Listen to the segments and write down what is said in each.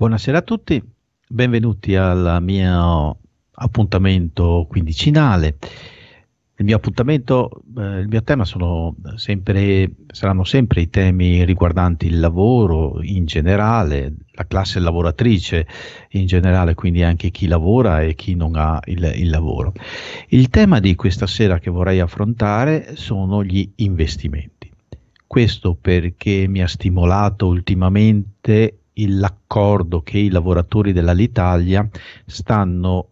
Buonasera a tutti, benvenuti al mio appuntamento quindicinale. Il mio appuntamento, eh, il mio tema sempre, saranno sempre i temi riguardanti il lavoro in generale, la classe lavoratrice in generale, quindi anche chi lavora e chi non ha il, il lavoro. Il tema di questa sera che vorrei affrontare sono gli investimenti. Questo perché mi ha stimolato ultimamente l'accordo che i lavoratori dell'Alitalia stanno,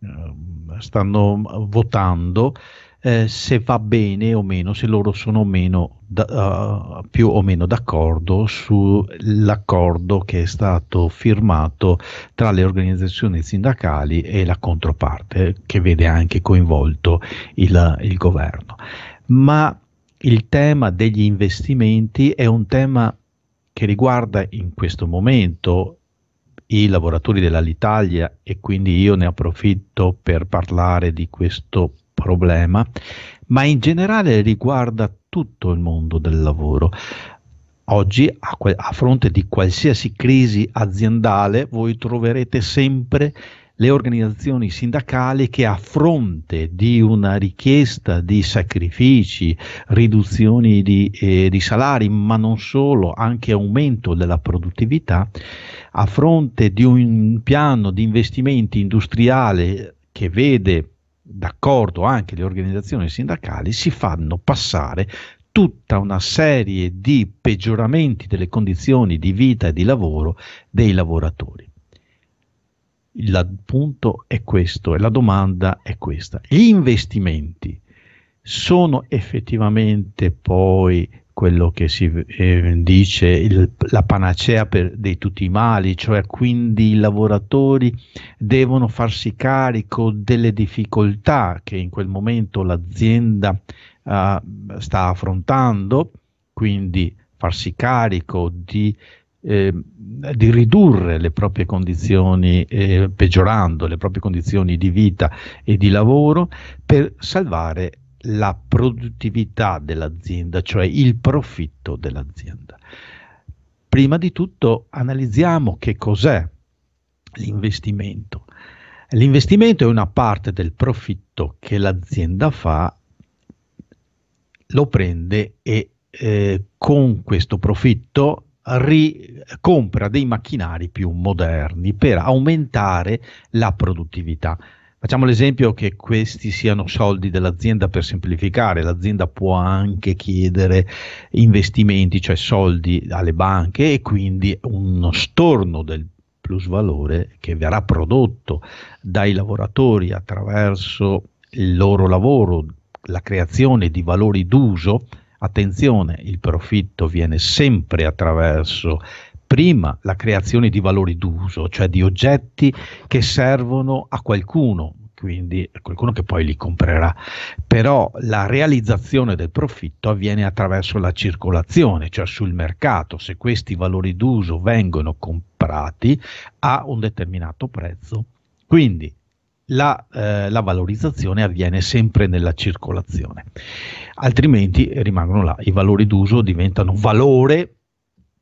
ehm, stanno ehm, votando eh, se va bene o meno, se loro sono meno da, uh, più o meno d'accordo sull'accordo che è stato firmato tra le organizzazioni sindacali e la controparte, che vede anche coinvolto il, il governo. Ma il tema degli investimenti è un tema che riguarda in questo momento i lavoratori dell'Alitalia e quindi io ne approfitto per parlare di questo problema, ma in generale riguarda tutto il mondo del lavoro. Oggi a, que- a fronte di qualsiasi crisi aziendale voi troverete sempre le organizzazioni sindacali che a fronte di una richiesta di sacrifici, riduzioni di, eh, di salari, ma non solo, anche aumento della produttività, a fronte di un piano di investimenti industriale che vede d'accordo anche le organizzazioni sindacali, si fanno passare tutta una serie di peggioramenti delle condizioni di vita e di lavoro dei lavoratori il punto è questo e la domanda è questa. Gli investimenti sono effettivamente poi quello che si eh, dice il, la panacea per, di tutti i mali, cioè quindi i lavoratori devono farsi carico delle difficoltà che in quel momento l'azienda eh, sta affrontando, quindi farsi carico di eh, di ridurre le proprie condizioni, eh, peggiorando le proprie condizioni di vita e di lavoro per salvare la produttività dell'azienda, cioè il profitto dell'azienda. Prima di tutto analizziamo che cos'è l'investimento. L'investimento è una parte del profitto che l'azienda fa, lo prende e eh, con questo profitto ri- compra dei macchinari più moderni per aumentare la produttività. Facciamo l'esempio che questi siano soldi dell'azienda per semplificare, l'azienda può anche chiedere investimenti, cioè soldi alle banche e quindi uno storno del plus valore che verrà prodotto dai lavoratori attraverso il loro lavoro, la creazione di valori d'uso Attenzione, il profitto viene sempre attraverso prima la creazione di valori d'uso, cioè di oggetti che servono a qualcuno, quindi a qualcuno che poi li comprerà. Però la realizzazione del profitto avviene attraverso la circolazione, cioè sul mercato. Se questi valori d'uso vengono comprati a un determinato prezzo, quindi la, eh, la, valorizzazione avviene sempre nella circolazione, altrimenti rimangono là, i valori d'uso diventano valore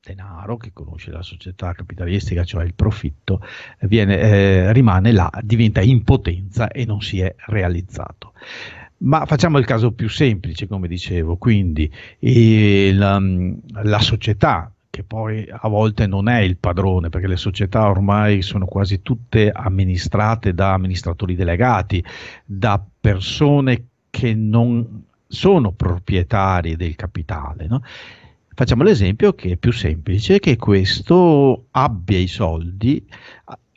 denaro che conosce la società capitalistica, cioè il profitto, viene, eh, rimane là, diventa in potenza e non si è realizzato. Ma facciamo il caso più semplice, come dicevo, quindi il, la società che poi a volte non è il padrone, perché le società ormai sono quasi tutte amministrate da amministratori delegati, da persone che non sono proprietari del capitale. No? Facciamo l'esempio che è più semplice, che questo abbia i soldi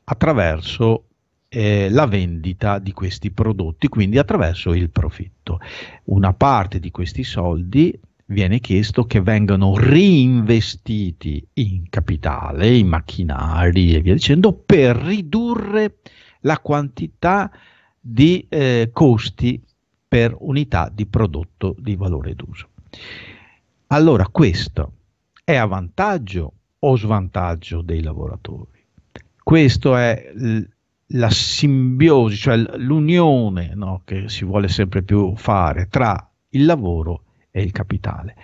attraverso eh, la vendita di questi prodotti, quindi attraverso il profitto. Una parte di questi soldi viene chiesto che vengano reinvestiti in capitale, in macchinari e via dicendo, per ridurre la quantità di eh, costi per unità di prodotto di valore d'uso. Allora questo è a vantaggio o svantaggio dei lavoratori? Questo è l- la simbiosi, cioè l'unione no, che si vuole sempre più fare tra il lavoro e è il capitale.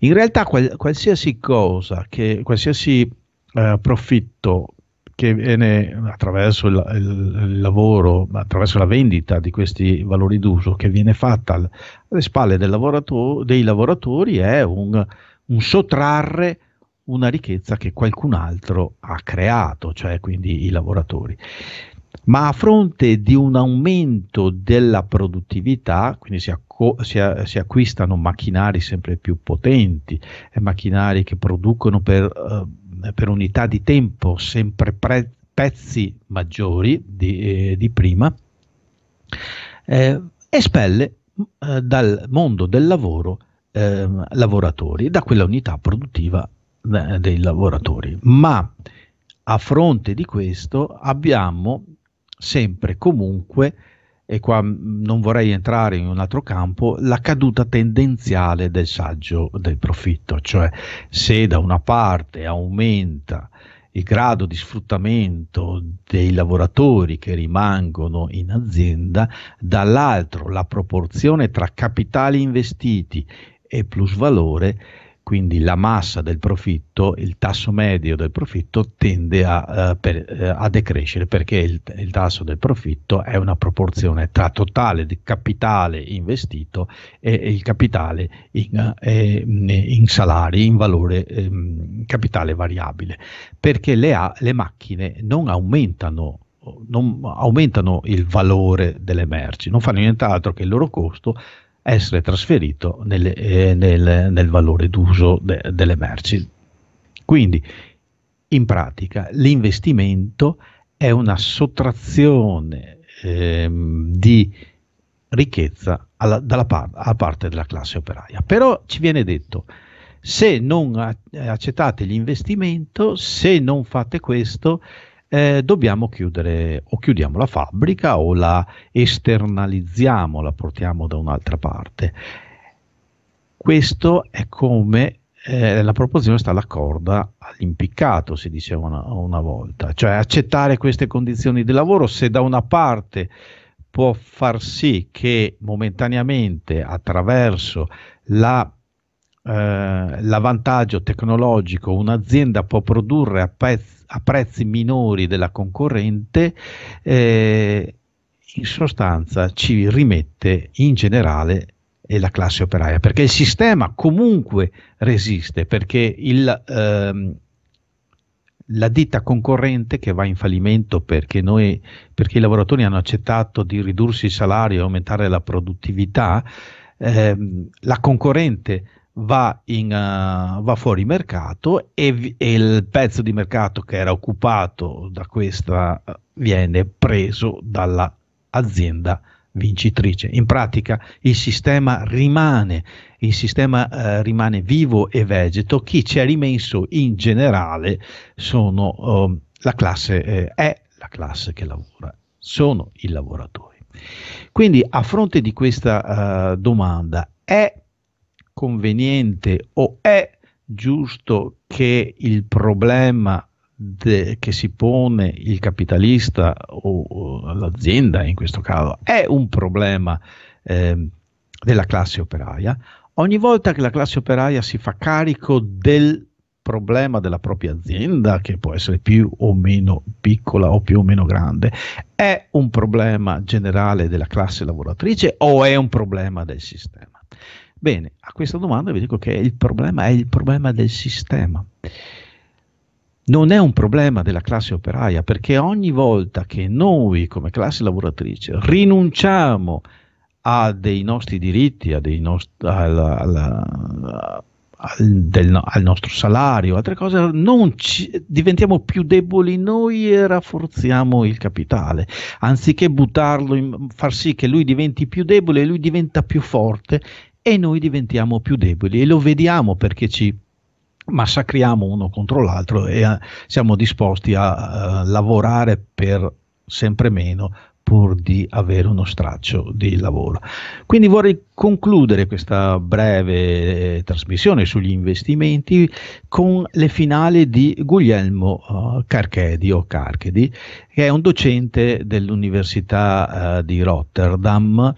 In realtà qual, qualsiasi cosa, che, qualsiasi eh, profitto che viene attraverso il, il, il, lavoro, attraverso la vendita di questi valori d'uso che viene fatta alle spalle lavorato- dei lavoratori è un, un, sottrarre una ricchezza che qualcun altro ha creato, cioè quindi i lavoratori ma a fronte di un aumento della produttività, quindi si, acco- si, a- si acquistano macchinari sempre più potenti, eh, macchinari che producono per, eh, per unità di tempo sempre pre- pezzi maggiori di, eh, di prima, eh, espelle eh, dal mondo del lavoro ehm, lavoratori, da quella unità produttiva eh, dei lavoratori. Ma a fronte di questo abbiamo sempre comunque, e qua mm, non vorrei entrare in un altro campo, la caduta tendenziale del saggio del profitto, cioè se da una parte aumenta il grado di sfruttamento dei lavoratori che rimangono in azienda, dall'altro la proporzione tra capitali investiti e plusvalore quindi la massa del profitto, il tasso medio del profitto tende a, uh, per, uh, a decrescere perché il, il, tasso del profitto è una proporzione tra totale di capitale investito e, e il capitale in, eh, mm, in, salari, in valore eh, capitale variabile, perché le, a, le macchine non aumentano non aumentano il valore delle merci, non fanno nient'altro che il loro costo essere trasferito nel, eh, nel, nel valore d'uso de, delle merci. Quindi, in pratica, l'investimento è una sottrazione eh, di ricchezza alla, dalla par- alla parte della classe operaia. Però ci viene detto, se non accettate l'investimento, se non fate questo, eh, dobbiamo chiudere o chiudiamo la fabbrica o la esternalizziamo, la portiamo da un'altra parte. Questo è come eh, la proporzione sta alla corda all'impiccato, si diceva una, una volta, cioè accettare queste condizioni di lavoro se da una parte può far sì che momentaneamente attraverso la eh, l'avvantaggio tecnologico, un'azienda può produrre a, pezz- a prezzi minori della concorrente, eh, in sostanza ci rimette in generale e la classe operaia, perché il sistema comunque resiste, perché il, ehm, la ditta concorrente che va in fallimento perché, noi, perché, i lavoratori hanno accettato di ridursi il salario e aumentare la produttività, ehm, la concorrente va, in, uh, va fuori mercato e, e, il pezzo di mercato che era occupato da questa eh, viene preso dall'azienda vincitrice. In pratica il sistema rimane, il sistema uh, rimane vivo e vegeto, chi ci ha rimesso in generale sono, um, la classe, eh, è la classe che lavora, sono i lavoratori. Quindi a fronte di questa uh, domanda è conveniente o è giusto che il problema de, che si pone il capitalista o, o, l'azienda in questo caso è un problema eh, della classe operaia, ogni volta che la classe operaia si fa carico del problema della propria azienda, che può essere più o meno piccola o più o meno grande, è un problema generale della classe lavoratrice o è un problema del sistema? Bene, a questa domanda vi dico che il problema è il problema del sistema. Non è un problema della classe operaia, perché ogni volta che noi come classe lavoratrice rinunciamo a dei nostri diritti, dei nost- alla, alla, al, del, al, nostro salario, altre cose, ci, diventiamo più deboli noi e rafforziamo il capitale. Anziché buttarlo, in, far sì che lui diventi più debole, lui diventa più forte e noi diventiamo più deboli e lo vediamo perché ci massacriamo uno contro l'altro e a, eh, siamo disposti a, a eh, lavorare per sempre meno pur di avere uno straccio di lavoro. Quindi vorrei concludere questa breve eh, trasmissione sugli investimenti con le finali di Guglielmo uh, Carchedi o Carchedi, che è un docente dell'Università uh, di Rotterdam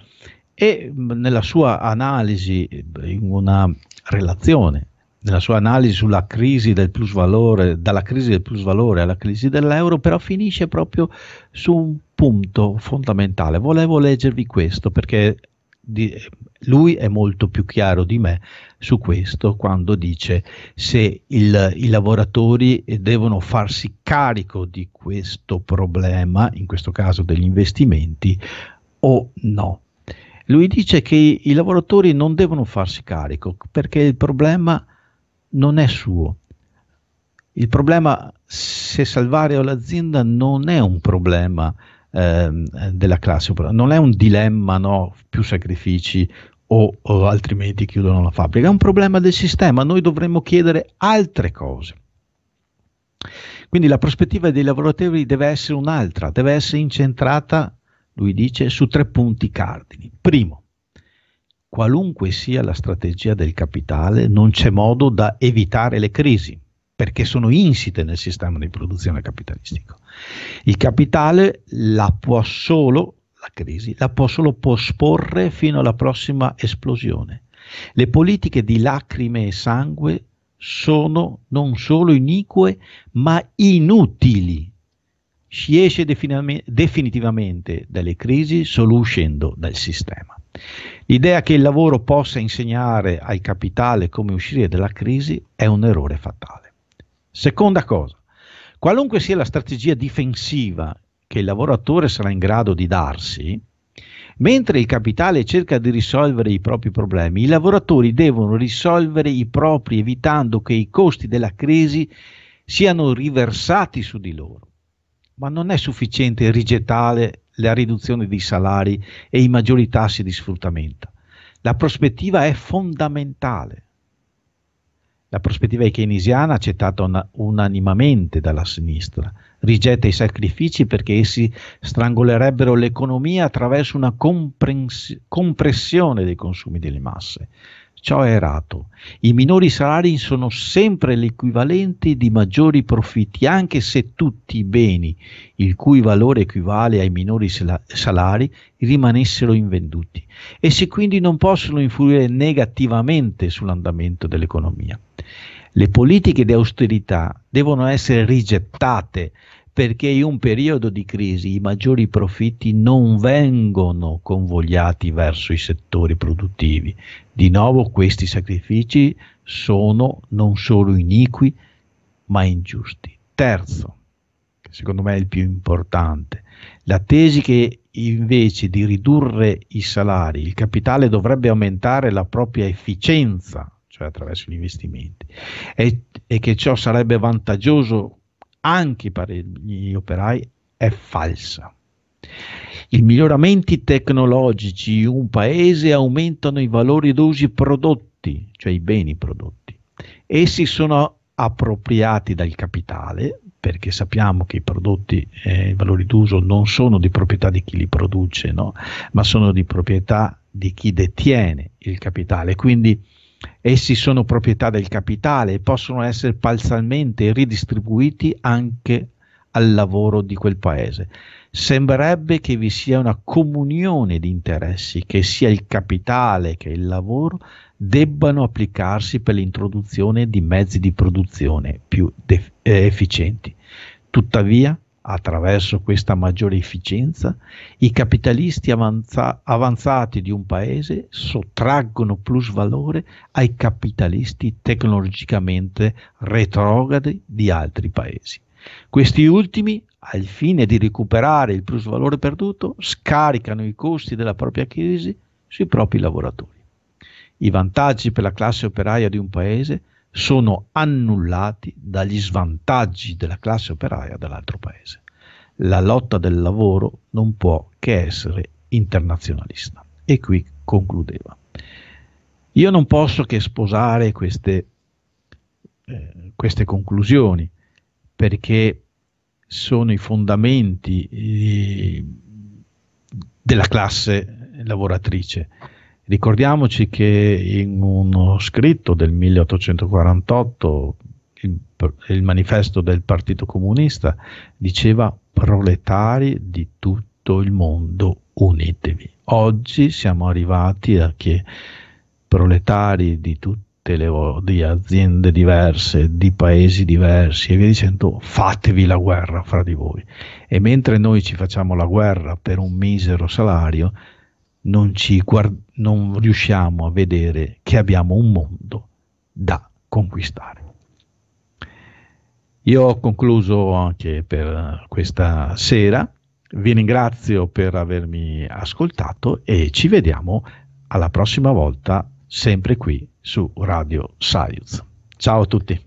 e nella sua analisi, in una relazione, nella sua analisi sulla crisi del plusvalore, dalla crisi del plusvalore alla crisi dell'euro, però finisce proprio su un punto fondamentale. Volevo leggervi questo perché di, lui è molto più chiaro di me su questo quando dice se il, i lavoratori devono farsi carico di questo problema, in questo caso degli investimenti, o no. Lui dice che i, lavoratori non devono farsi carico perché il problema non è suo. Il problema se salvare l'azienda non è un problema eh, della classe, non è un dilemma, no? più sacrifici o, o altrimenti chiudono la fabbrica, è un problema del sistema, noi dovremmo chiedere altre cose. Quindi la prospettiva dei lavoratori deve essere un'altra, deve essere incentrata lui dice, su tre punti cardini. Primo, qualunque sia la strategia del capitale, non c'è modo da evitare le crisi, perché sono insite nel sistema di produzione capitalistico. Il capitale la può solo, la crisi, la può solo posporre fino alla prossima esplosione. Le politiche di lacrime e sangue sono non solo inique, ma inutili si esce definitivamente dalle crisi solo uscendo dal sistema. L'idea che il lavoro possa insegnare al capitale come uscire dalla crisi è un errore fatale. Seconda cosa, qualunque sia la strategia difensiva che il lavoratore sarà in grado di darsi, mentre il capitale cerca di risolvere i propri problemi, i lavoratori devono risolvere i propri evitando che i costi della crisi siano riversati su di loro ma non è sufficiente rigettare la riduzione dei salari e i maggiori tassi di sfruttamento. La prospettiva è fondamentale. La prospettiva keynesiana, accettata una, unanimamente dalla sinistra, rigetta i sacrifici perché essi strangolerebbero l'economia attraverso una compressione dei consumi delle masse, Ciò è errato. I minori salari sono sempre l'equivalente di maggiori profitti, anche se tutti i beni, il cui valore equivale ai minori salari, rimanessero invenduti e se quindi non possono influire negativamente sull'andamento dell'economia. Le politiche di austerità devono essere rigettate perché in un periodo di crisi i maggiori profitti non vengono convogliati verso i settori produttivi, di nuovo questi sacrifici sono non solo iniqui, ma ingiusti. Terzo, che secondo me è il più importante, la tesi che invece di ridurre i salari, il capitale dovrebbe aumentare la propria efficienza, cioè attraverso gli investimenti, e, e che ciò sarebbe vantaggioso anche per gli operai, è falsa. I miglioramenti tecnologici in un paese aumentano i valori d'usi prodotti, cioè i beni prodotti. Essi sono appropriati dal capitale, perché sappiamo che i prodotti, eh, i valori d'uso non sono di proprietà di chi li produce, no? ma sono di proprietà di chi detiene il capitale. Quindi essi sono proprietà del capitale e possono essere parzialmente ridistribuiti anche al lavoro di quel paese. Sembrerebbe che vi sia una comunione di interessi, che sia il capitale che il lavoro debbano applicarsi per l'introduzione di mezzi di produzione più def- eh, efficienti. Tuttavia, attraverso questa maggiore efficienza, i capitalisti avanza- avanzati di un paese sottraggono plusvalore ai capitalisti tecnologicamente retrogradi di altri paesi. Questi ultimi, al fine di recuperare il plus valore perduto, scaricano i costi della propria crisi sui propri lavoratori. I vantaggi per la classe operaia di un paese sono annullati dagli svantaggi della classe operaia dell'altro paese. La lotta del lavoro non può che essere internazionalista. E qui concludeva. Io non posso che sposare queste, eh, queste conclusioni perché sono i fondamenti eh, della classe lavoratrice. Ricordiamoci che in uno scritto del 1848 il, il manifesto del Partito Comunista diceva proletari di tutto il mondo unitevi. Oggi siamo arrivati a che proletari di tutto tutte le di aziende diverse, di paesi diversi e via dicendo, fatevi la guerra fra di voi. E mentre noi ci facciamo la guerra per un misero salario, non, guard- non riusciamo a vedere che abbiamo un mondo da conquistare. Io ho concluso anche per questa sera, vi ringrazio per avermi ascoltato e ci vediamo alla prossima volta sempre qui su Radio Science. Ciao a tutti.